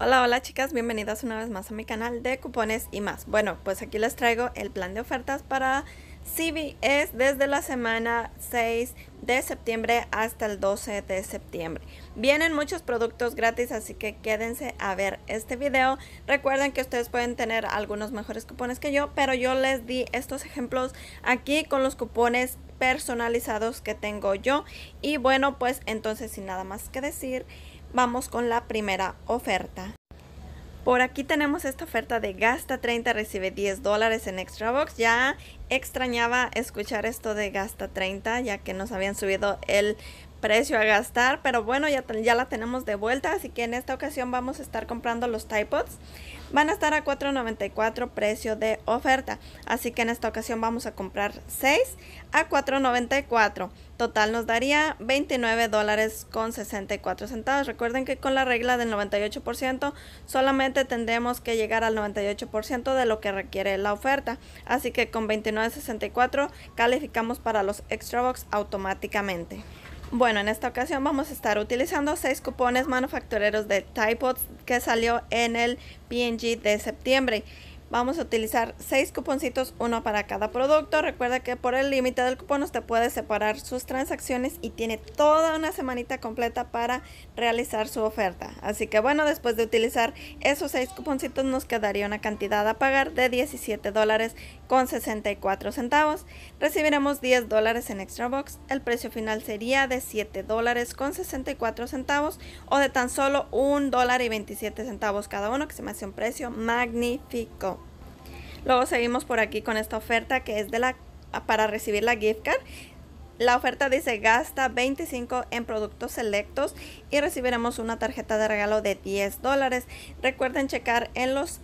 Hola, hola chicas, bienvenidas una vez más a mi canal de cupones y más. Bueno, pues aquí les traigo el plan de ofertas para es desde la semana 6 de septiembre hasta el 12 de septiembre. Vienen muchos productos gratis, así que quédense a ver este video. Recuerden que ustedes pueden tener algunos mejores cupones que yo, pero yo les di estos ejemplos aquí con los cupones personalizados que tengo yo. Y bueno, pues entonces sin nada más que decir Vamos con la primera oferta. Por aquí tenemos esta oferta de gasta 30, recibe 10 dólares en Extra Box. Ya extrañaba escuchar esto de gasta 30, ya que nos habían subido el precio a gastar, pero bueno, ya, ya la tenemos de vuelta, así que en esta ocasión vamos a estar comprando los Typods. Van a estar a $4.94 precio de oferta, así que en esta ocasión vamos a comprar 6 a $4.94. Total nos daría $29.64. dólares con centavos. Recuerden que con la regla del 98% solamente tendremos que llegar al 98% de lo que requiere la oferta. Así que con 29.64 calificamos para los extra box automáticamente. Bueno, en esta ocasión vamos a estar utilizando seis cupones manufactureros de Tide que salió en el PNG de septiembre. Vamos a utilizar 6 cuponcitos, uno para cada producto. Recuerda que por el límite del cupón usted puede separar sus transacciones y tiene toda una semanita completa para realizar su oferta. Así que bueno, después de utilizar esos 6 cuponcitos nos quedaría una cantidad a pagar de 17 dólares con 64 centavos. Recibiremos 10 dólares en Extra Box. El precio final sería de 7 dólares con 64 centavos o de tan solo 1 dólar y 27 centavos cada uno, que se me hace un precio magnífico. Luego seguimos por aquí con esta oferta que es de la para recibir la gift card. La oferta dice gasta 25 en productos selectos y recibiremos una tarjeta de regalo de 10 dólares. Recuerden checar en los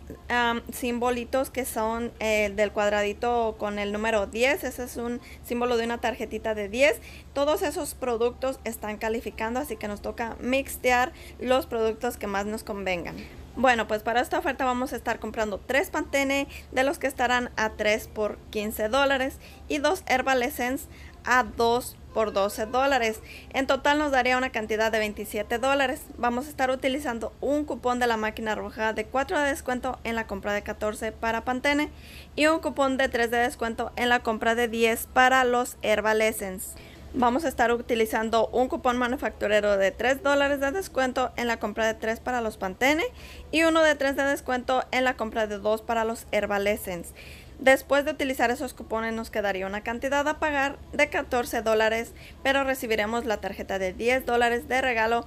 simbolitos que son eh, del cuadradito con el número 10. Ese es un símbolo de una tarjetita de 10. Todos esos productos están calificando, así que nos toca mixtear los productos que más nos convengan. Bueno, pues para esta oferta vamos a estar comprando 3 Pantene, de los que estarán a 3 por 15 dólares, y 2 Herbal Essence a 2 por 12 dólares. En total nos daría una cantidad de 27 dólares. Vamos a estar utilizando un cupón de la máquina roja de 4 de descuento en la compra de 14 para Pantene y un cupón de 3 de descuento en la compra de 10 para los Herbal Essence. Vamos a estar utilizando un cupón manufacturero de 3 dólares de descuento en la compra de 3 para los Pantene y uno de 3 de descuento en la compra de 2 para los Herbalescence. Después de utilizar esos cupones nos quedaría una cantidad a pagar de 14 dólares, pero recibiremos la tarjeta de 10 dólares de regalo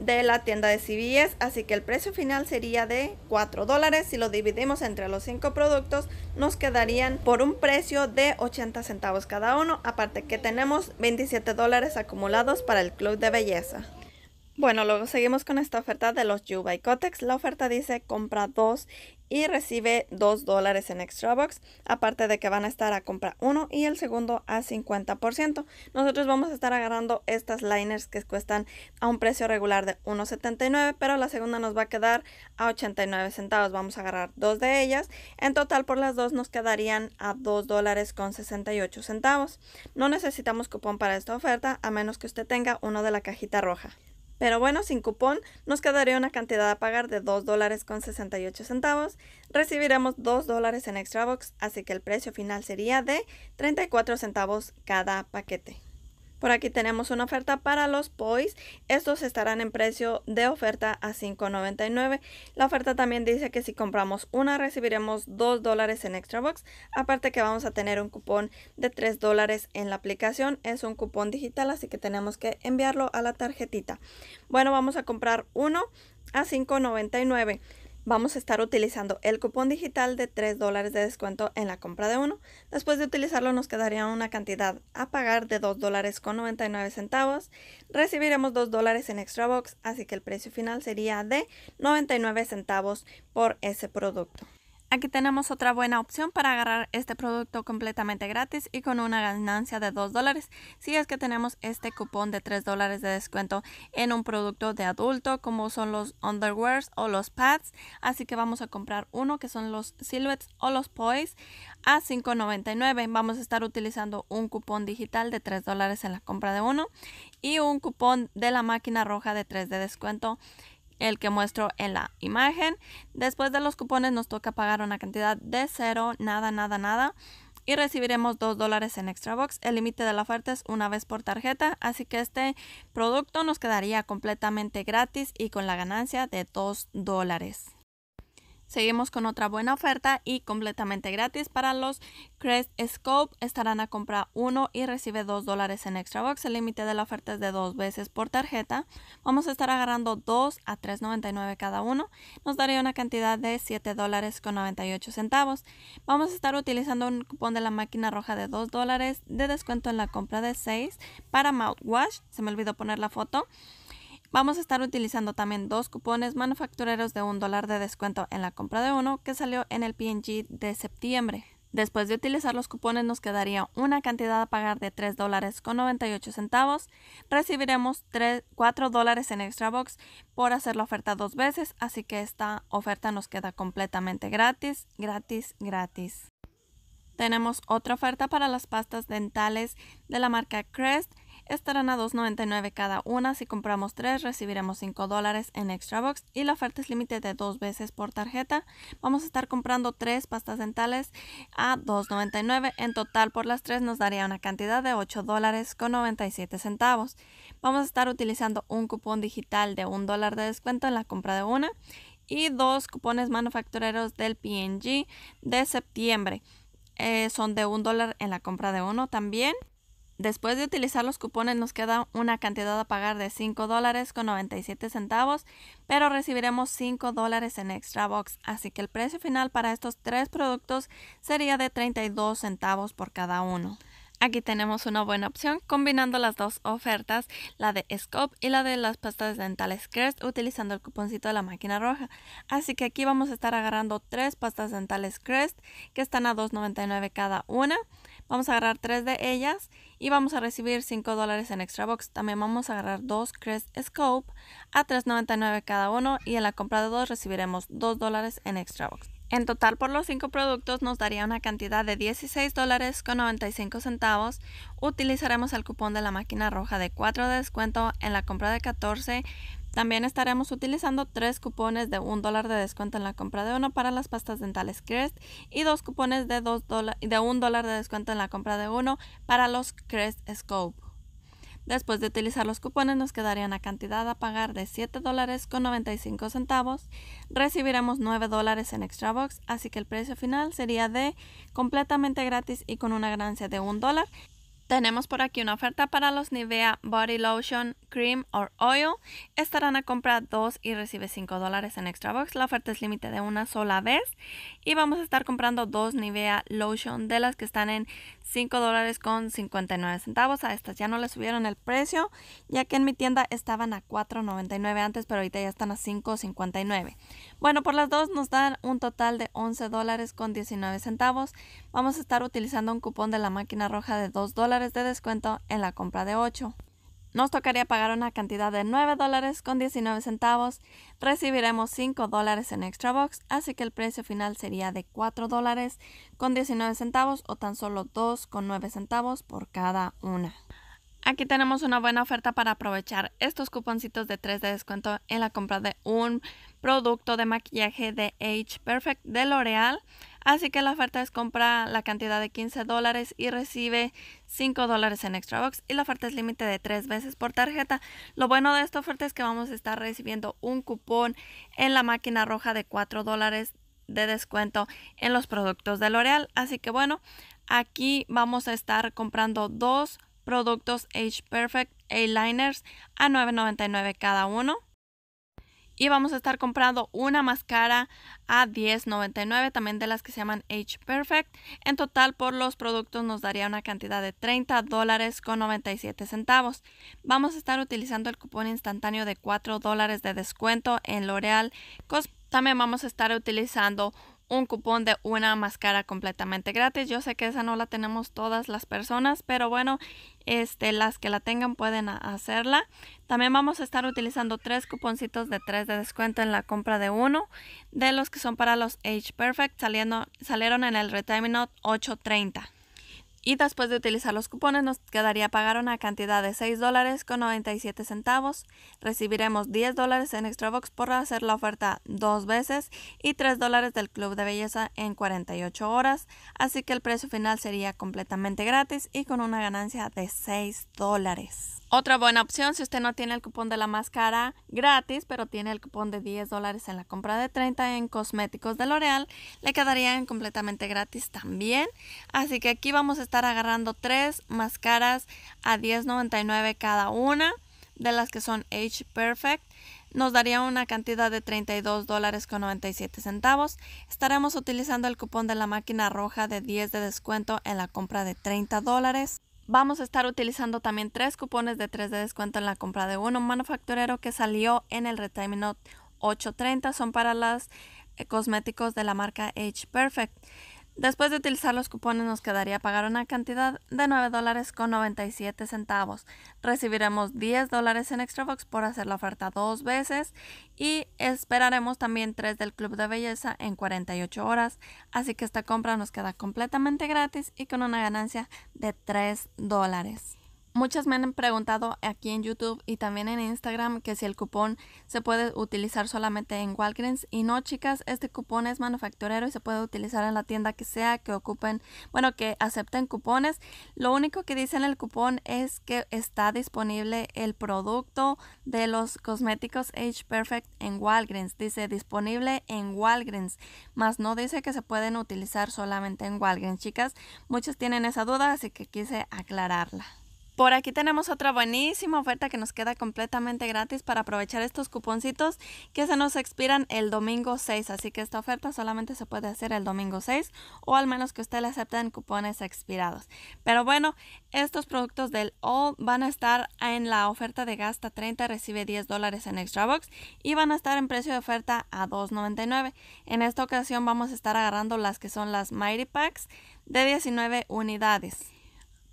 de la tienda de CVS, así que el precio final sería de 4 dólares. Si lo dividimos entre los 5 productos, nos quedarían por un precio de 80 centavos cada uno, aparte que tenemos 27 dólares acumulados para el club de belleza. Bueno, luego seguimos con esta oferta de los Yuba y La oferta dice compra dos y recibe 2 dólares en Extra Box, aparte de que van a estar a compra uno y el segundo a 50%. Nosotros vamos a estar agarrando estas liners que cuestan a un precio regular de 1.79, pero la segunda nos va a quedar a 89 centavos. Vamos a agarrar dos de ellas. En total por las dos nos quedarían a 2 dólares con 68 centavos. No necesitamos cupón para esta oferta a menos que usted tenga uno de la cajita roja. Pero bueno, sin cupón nos quedaría una cantidad a pagar de 2 dólares con 68 centavos. Recibiremos 2 dólares en extra box, así que el precio final sería de 34 centavos cada paquete. Por aquí tenemos una oferta para los boys. Estos estarán en precio de oferta a $5.99. La oferta también dice que si compramos una recibiremos $2 dólares en extra box. Aparte que vamos a tener un cupón de $3 dólares en la aplicación. Es un cupón digital así que tenemos que enviarlo a la tarjetita. Bueno, vamos a comprar uno a $5.99 vamos a estar utilizando el cupón digital de 3 dólares de descuento en la compra de uno. Después de utilizarlo nos quedaría una cantidad a pagar de 2 dólares con 99 centavos. Recibiremos 2 dólares en extra box, así que el precio final sería de 99 centavos por ese producto. Aquí tenemos otra buena opción para agarrar este producto completamente gratis y con una ganancia de 2 dólares si es que tenemos este cupón de 3 dólares de descuento en un producto de adulto como son los underwears o los pads. Así que vamos a comprar uno que son los silhouettes o los poise a $5.99. Vamos a estar utilizando un cupón digital de 3 dólares en la compra de uno y un cupón de la máquina roja de 3 de descuento el que muestro en la imagen. Después de los cupones nos toca pagar una cantidad de cero, nada, nada, nada. Y recibiremos 2 dólares en Extra Box. El límite de la oferta es una vez por tarjeta, así que este producto nos quedaría completamente gratis y con la ganancia de 2 dólares. Seguimos con otra buena oferta y completamente gratis para los Crest Scope. Estarán a comprar uno y recibe dos dólares en Extra Box. El límite de la oferta es de dos veces por tarjeta. Vamos a estar agarrando 2 a 3.99 cada uno. Nos daría una cantidad de 7 dólares con 98 centavos. Vamos a estar utilizando un cupón de la máquina roja de 2 dólares de descuento en la compra de 6 para mouthwash. Se me olvidó poner la foto. Vamos a estar utilizando también dos cupones manufactureros de un dólar de descuento en la compra de uno que salió en el PNG de septiembre. Después de utilizar los cupones nos quedaría una cantidad a pagar de $3.98. dólares con 98 centavos. Recibiremos 3, 4 dólares en extra box por hacer la oferta dos veces, así que esta oferta nos queda completamente gratis, gratis, gratis. Tenemos otra oferta para las pastas dentales de la marca Crest estarán a $2.99 cada una. Si compramos tres, recibiremos 5 dólares en Extra Box y la oferta es límite de dos veces por tarjeta. Vamos a estar comprando tres pastas dentales a $2.99. En total por las tres nos daría una cantidad de $8.97. dólares Vamos a estar utilizando un cupón digital de un dólar de descuento en la compra de una y dos cupones manufactureros del PNG de septiembre. Eh, son de un dólar en la compra de uno también. Después de utilizar los cupones nos queda una cantidad a pagar de $5.97, dólares con centavos, pero recibiremos 5 dólares en extra box, así que el precio final para estos tres productos sería de 32 centavos por cada uno. Aquí tenemos una buena opción combinando las dos ofertas, la de Scope y la de las pastas dentales Crest utilizando el cuponcito de la máquina roja. Así que aquí vamos a estar agarrando tres pastas dentales Crest que están a $2.99 cada una. Vamos a agarrar tres de ellas y vamos a recibir 5 dólares en Extra Box. También vamos a agarrar dos Crest Scope a $3.99 cada uno y en la compra de dos recibiremos 2 dólares en Extra Box. En total por los 5 productos nos daría una cantidad de 16 dólares con 95 centavos. Utilizaremos el cupón de la máquina roja de 4 de descuento en la compra de 14 también estaremos utilizando tres cupones de un dólar de descuento en la compra de uno para las pastas dentales Crest y dos cupones de, dos de un dólar de descuento en la compra de uno para los Crest Scope. Después de utilizar los cupones nos quedaría una cantidad a pagar de 7 dólares con 95 centavos. Recibiremos 9 dólares en Extra Box, así que el precio final sería de completamente gratis y con una ganancia de un dólar tenemos por aquí una oferta para los Nivea Body Lotion, Cream or Oil. Estarán a comprar dos y recibe 5 dólares en Extra Box. La oferta es límite de una sola vez. Y vamos a estar comprando dos Nivea Lotion de las que están en 5 dólares con 59 centavos. A estas ya no le subieron el precio, ya que en mi tienda estaban a $4.99 antes, pero ahorita ya están a $5.59. Bueno, por las dos nos dan un total de 11 dólares con 19 centavos. Vamos a estar utilizando un cupón de la máquina roja de 2 dólares de descuento en la compra de 8. Nos tocaría pagar una cantidad de 9 dólares con 19 centavos. Recibiremos 5 dólares en extra box, así que el precio final sería de 4 dólares con 19 centavos o tan solo 2 con 9 centavos por cada una. Aquí tenemos una buena oferta para aprovechar estos cuponcitos de 3 de descuento en la compra de un producto de maquillaje de Age Perfect de L'Oreal. Así que la oferta es compra la cantidad de 15 dólares y recibe 5 dólares en extra box y la oferta es límite de 3 veces por tarjeta. Lo bueno de esta oferta es que vamos a estar recibiendo un cupón en la máquina roja de 4 dólares de descuento en los productos de L'Oreal. Así que bueno, aquí vamos a estar comprando dos productos Age Perfect Eyeliners a $9.99 cada uno. Y vamos a estar comprando una máscara a $10.99, también de las que se llaman Age Perfect. En total por los productos nos daría una cantidad de $30 dólares con 97 centavos. Vamos a estar utilizando el cupón instantáneo de $4 dólares de descuento en L'Oreal. También vamos a estar utilizando un cupón de una máscara completamente gratis. Yo sé que esa no la tenemos todas las personas, pero bueno, este, las que la tengan pueden hacerla. También vamos a estar utilizando tres cuponcitos de tres de descuento en la compra de uno, de los que son para los Age Perfect, salieron en el note 830. Y después de utilizar los cupones nos quedaría pagar una cantidad de 6 dólares con 97 centavos. Recibiremos 10 dólares en box por hacer la oferta dos veces y 3 dólares del Club de Belleza en 48 horas. Así que el precio final sería completamente gratis y con una ganancia de 6 dólares. Otra buena opción, si usted no tiene el cupón de la máscara gratis, pero tiene el cupón de 10 dólares en la compra de 30 en cosméticos de L'Oreal, le quedarían completamente gratis también. Así que aquí vamos a estar agarrando tres máscaras a 10.99 cada una, de las que son Age Perfect nos daría una cantidad de $32.97. dólares con centavos. Estaremos utilizando el cupón de la máquina roja de 10 de descuento en la compra de 30 dólares. Vamos a estar utilizando también tres cupones de 3 de descuento en la compra de uno manufacturero que salió en el retémino 830. Son para los eh, cosméticos de la marca Age Perfect. Después de utilizar los cupones nos quedaría pagar una cantidad de 9 dólares con 97 centavos. Recibiremos 10 dólares en box por hacer la oferta dos veces y esperaremos también 3 del Club de Belleza en 48 horas. Así que esta compra nos queda completamente gratis y con una ganancia de 3 dólares. Muchas me han preguntado aquí en YouTube y también en Instagram que si el cupón se puede utilizar solamente en Walgreens. Y no, chicas, este cupón es manufacturero y se puede utilizar en la tienda que sea que ocupen, bueno, que acepten cupones. Lo único que dice en el cupón es que está disponible el producto de los cosméticos Age Perfect en Walgreens. Dice disponible en Walgreens, más no dice que se pueden utilizar solamente en Walgreens. Chicas, muchas tienen esa duda, así que quise aclararla. Por aquí tenemos otra buenísima oferta que nos queda completamente gratis para aprovechar estos cuponcitos que se nos expiran el domingo 6. Así que esta oferta solamente se puede hacer el domingo 6 o al menos que usted le en cupones expirados. Pero bueno, estos productos del All van a estar en la oferta de gasta 30, recibe 10 dólares en Box y van a estar en precio de oferta a 2.99. En esta ocasión vamos a estar agarrando las que son las Mighty Packs de 19 unidades.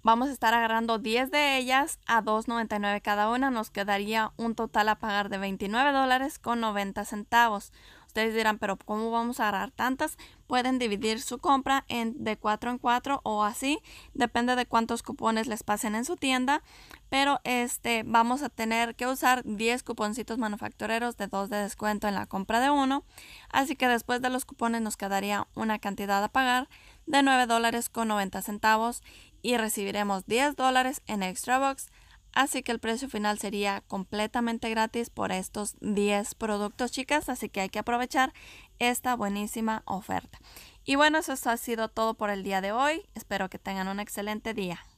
Vamos a estar agarrando 10 de ellas a 2.99 cada una. Nos quedaría un total a pagar de 29 dólares con 90 centavos. Ustedes dirán, pero ¿cómo vamos a agarrar tantas? Pueden dividir su compra en, de 4 en 4 o así. Depende de cuántos cupones les pasen en su tienda. Pero este, vamos a tener que usar 10 cuponcitos manufactureros de 2 de descuento en la compra de uno. Así que después de los cupones nos quedaría una cantidad a pagar de 9 dólares con 90 centavos y recibiremos 10 dólares en Extra Box, así que el precio final sería completamente gratis por estos 10 productos, chicas, así que hay que aprovechar esta buenísima oferta. Y bueno, eso ha sido todo por el día de hoy. Espero que tengan un excelente día.